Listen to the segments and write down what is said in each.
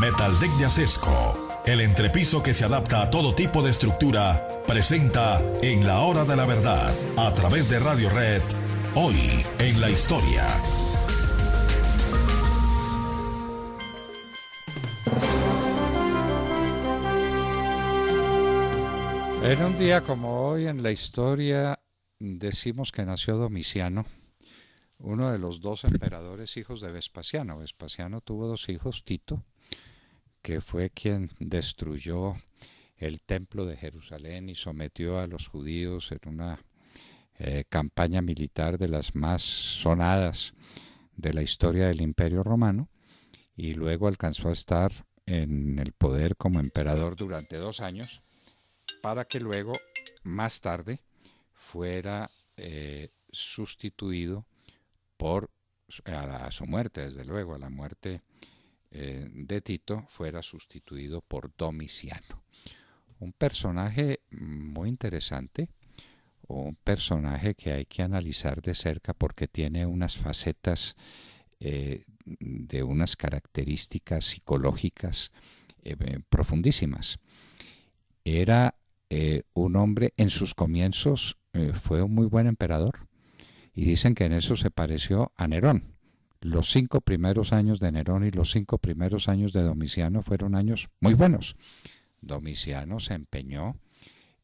Metal Deck el entrepiso que se adapta a todo tipo de estructura, presenta en la hora de la verdad a través de Radio Red, hoy en la historia. En un día como hoy en la historia decimos que nació Domiciano, uno de los dos emperadores hijos de Vespasiano. Vespasiano tuvo dos hijos, Tito que fue quien destruyó el templo de Jerusalén y sometió a los judíos en una eh, campaña militar de las más sonadas de la historia del imperio romano y luego alcanzó a estar en el poder como emperador durante dos años para que luego más tarde fuera eh, sustituido por a, su muerte desde luego a la muerte eh, de Tito fuera sustituido por Domiciano. Un personaje muy interesante, un personaje que hay que analizar de cerca porque tiene unas facetas eh, de unas características psicológicas eh, profundísimas. Era un hombre en sus comienzos fue un muy buen emperador y dicen que en eso se pareció a Nerón los cinco primeros años de Nerón y los cinco primeros años de Domiciano fueron años muy buenos. Domiciano se empeñó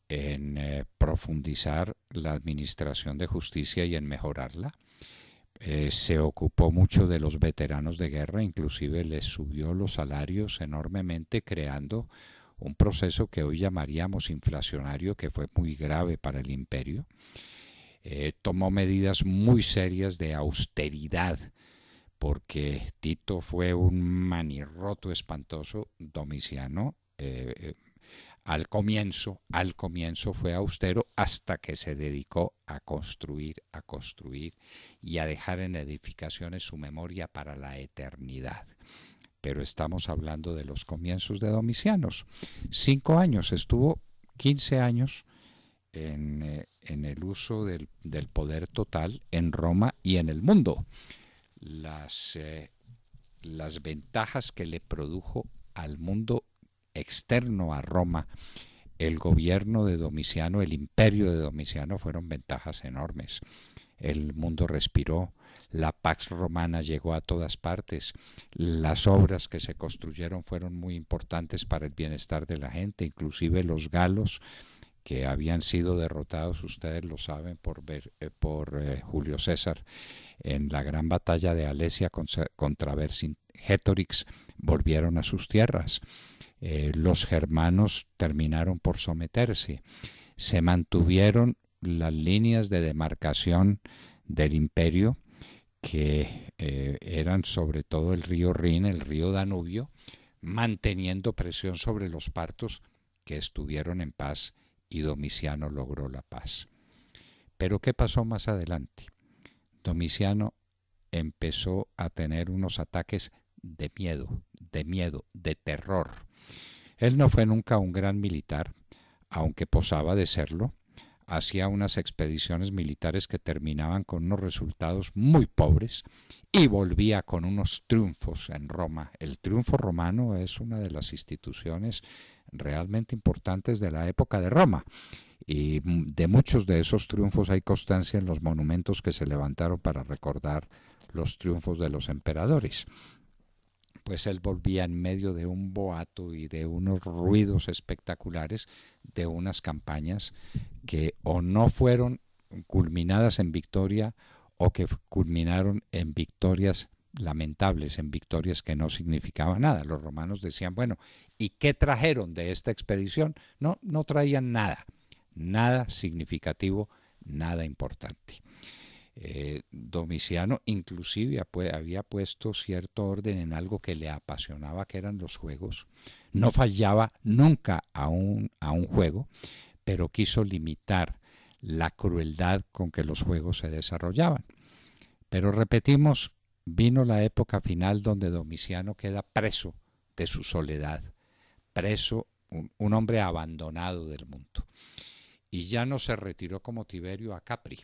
en eh, profundizar la administración de justicia y en mejorarla. Eh, se ocupó mucho de los veteranos de guerra, inclusive les subió los salarios enormemente, creando un proceso que hoy llamaríamos inflacionario, que fue muy grave para el imperio. Eh, tomó medidas muy serias de austeridad porque Tito fue un manirroto espantoso, Domiciano. Eh, eh, al comienzo, al comienzo fue austero hasta que se dedicó a construir, a construir y a dejar en edificaciones su memoria para la eternidad. Pero estamos hablando de los comienzos de Domicianos. Cinco años, estuvo 15 años eh, en, el uso del poder total en Roma y en el mundo las, eh, las ventajas que le produjo al mundo externo a Roma el gobierno de Domiciano, el imperio de Domiciano fueron ventajas enormes. El mundo respiró, la Pax Romana llegó a todas partes, las obras que se construyeron fueron muy importantes para el bienestar de la gente, inclusive los galos que habían sido derrotados, ustedes lo saben, por, ver eh, por eh, Julio César en la gran batalla de Alesia contra, contra volvieron a sus tierras. Eh, los germanos terminaron por someterse. Se mantuvieron las líneas de demarcación del imperio, que eran sobre todo el río Rin, el río Danubio, manteniendo presión sobre los partos que estuvieron en paz y Domiciano logró la paz. Pero ¿qué pasó más adelante? Domiciano empezó a tener unos ataques de miedo, de miedo, de terror. Él no fue nunca un gran militar, aunque posaba de serlo, hacía unas expediciones militares que terminaban con unos resultados muy pobres y volvía con unos triunfos en Roma. El triunfo romano es una de las instituciones realmente importantes de la época de Roma. Y de muchos de esos triunfos hay constancia en los monumentos que se levantaron para recordar los triunfos de los emperadores. Pues él volvía en medio de un boato y de unos ruidos espectaculares de unas campañas que o no fueron culminadas en victoria o que culminaron en victorias lamentables en victorias que no significaban nada. Los romanos decían, bueno, ¿y qué trajeron de esta expedición? No, no traían nada, nada significativo, nada importante. Eh, Domiciano inclusive había puesto cierto orden en algo que le apasionaba, que eran los juegos. No fallaba nunca a un juego, pero quiso limitar la crueldad con que los juegos se desarrollaban. Pero repetimos vino la época final donde Domiciano queda preso de su soledad, preso, un, hombre abandonado del mundo. Y ya no se retiró como Tiberio a Capri.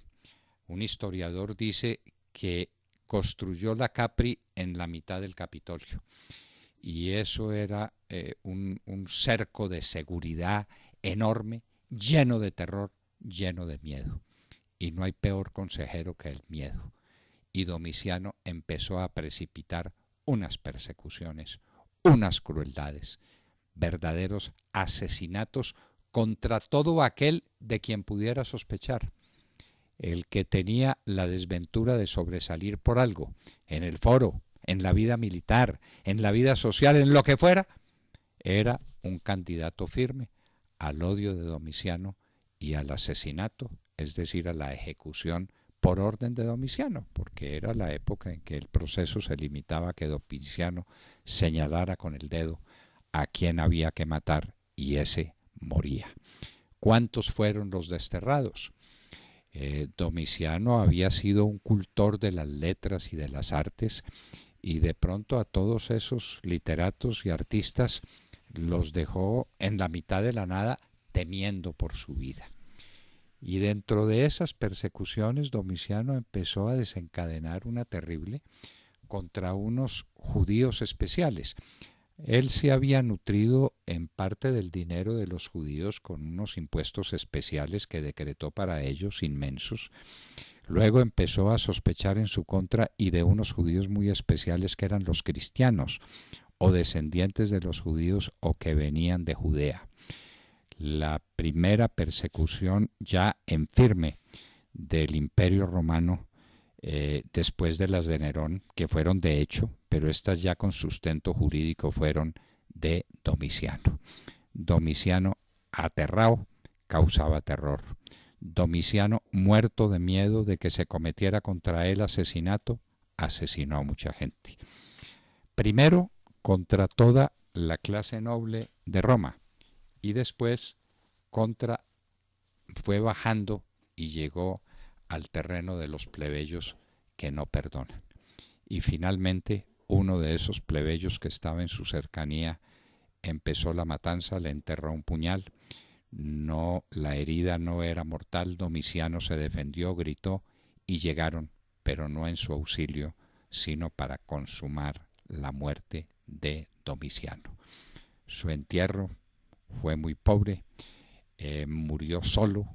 Un historiador dice que construyó la Capri en la mitad del Capitolio. Y eso era eh, un cerco de seguridad enorme, lleno de terror, lleno de miedo. Y no hay peor consejero que el miedo y Domiciano empezó a precipitar unas persecuciones, unas crueldades, verdaderos asesinatos contra todo aquel de quien pudiera sospechar. El que tenía la desventura de sobresalir por algo, en el foro, en la vida militar, en la vida social, en lo que fuera, era un candidato firme al odio de Domiciano y al asesinato, es decir, a la ejecución por orden de Domiciano, porque era la época en que el proceso se limitaba a que Domiciano señalara con el dedo a quien había que matar y ese moría. ¿Cuántos fueron los desterrados? Eh, Domiciano había sido un cultor de las letras y de las artes y de pronto a todos esos literatos y artistas los dejó en la mitad de la nada temiendo por su vida. Y dentro de esas persecuciones, Domiciano empezó a desencadenar una terrible contra unos judíos especiales. Él se había nutrido en parte del dinero de los judíos con unos impuestos especiales que decretó para ellos inmensos. Luego empezó a sospechar en su contra y de unos judíos muy especiales que eran los cristianos o descendientes de los judíos o que venían de Judea la primera persecución ya en firme del imperio romano eh, después de las de Nerón, que fueron de hecho, pero estas ya con sustento jurídico fueron de Domiciano. Domiciano aterrado causaba terror. Domiciano muerto de miedo de que se cometiera contra él asesinato, asesinó a mucha gente. Primero, contra toda la clase noble de Roma, y después contra fue bajando y llegó al terreno de los plebeyos que no perdonan. Y finalmente uno de esos plebeyos que estaba en su cercanía empezó la matanza, le enterró un puñal. No, la herida no era mortal. Domiciano se defendió, gritó y llegaron, pero no en su auxilio, sino para consumar la muerte de Domiciano. Su entierro fue muy pobre, eh, murió solo,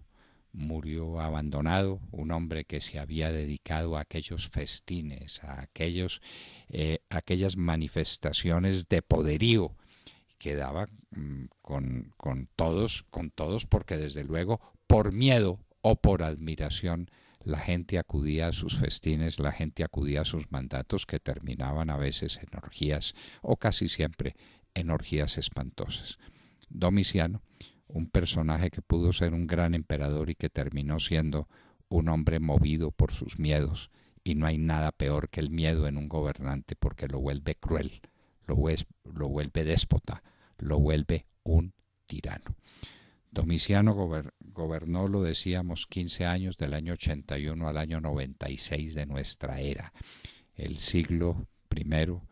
murió abandonado, un hombre que se había dedicado a aquellos festines, a aquellos, eh, aquellas manifestaciones de poderío quedaba mm, con, con todos, con todos, porque desde luego por miedo o por admiración la gente acudía a sus festines, la gente acudía a sus mandatos que terminaban a veces en orgías o casi siempre en orgías espantosas. Domiciano, un personaje que pudo ser un gran emperador y que terminó siendo un hombre movido por sus miedos. Y no hay nada peor que el miedo en un gobernante porque lo vuelve cruel, lo, vuelve déspota, lo vuelve un tirano. Domiciano gobernó, lo decíamos, 15 años del año 81 al año 96 de nuestra era, el siglo primero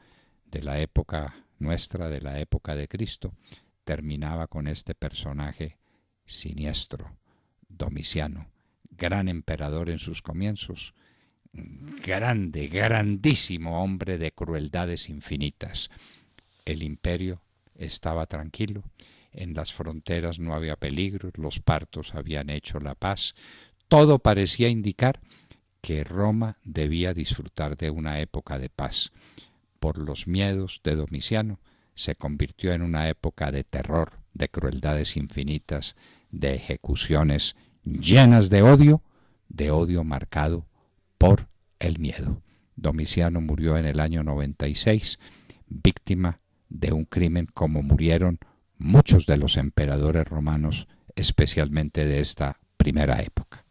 de la época nuestra, de la época de Cristo, terminaba con este personaje siniestro, Domiciano, gran emperador en sus comienzos, grande, grandísimo hombre de crueldades infinitas. El imperio estaba tranquilo, en las fronteras no había peligro, los partos habían hecho la paz, todo parecía indicar que Roma debía disfrutar de una época de paz. Por los miedos de Domiciano, se convirtió en una época de terror, de crueldades infinitas, de ejecuciones llenas de odio, de odio marcado por el miedo. Domiciano murió en el año 96, víctima de un crimen como murieron muchos de los emperadores romanos, especialmente de esta primera época.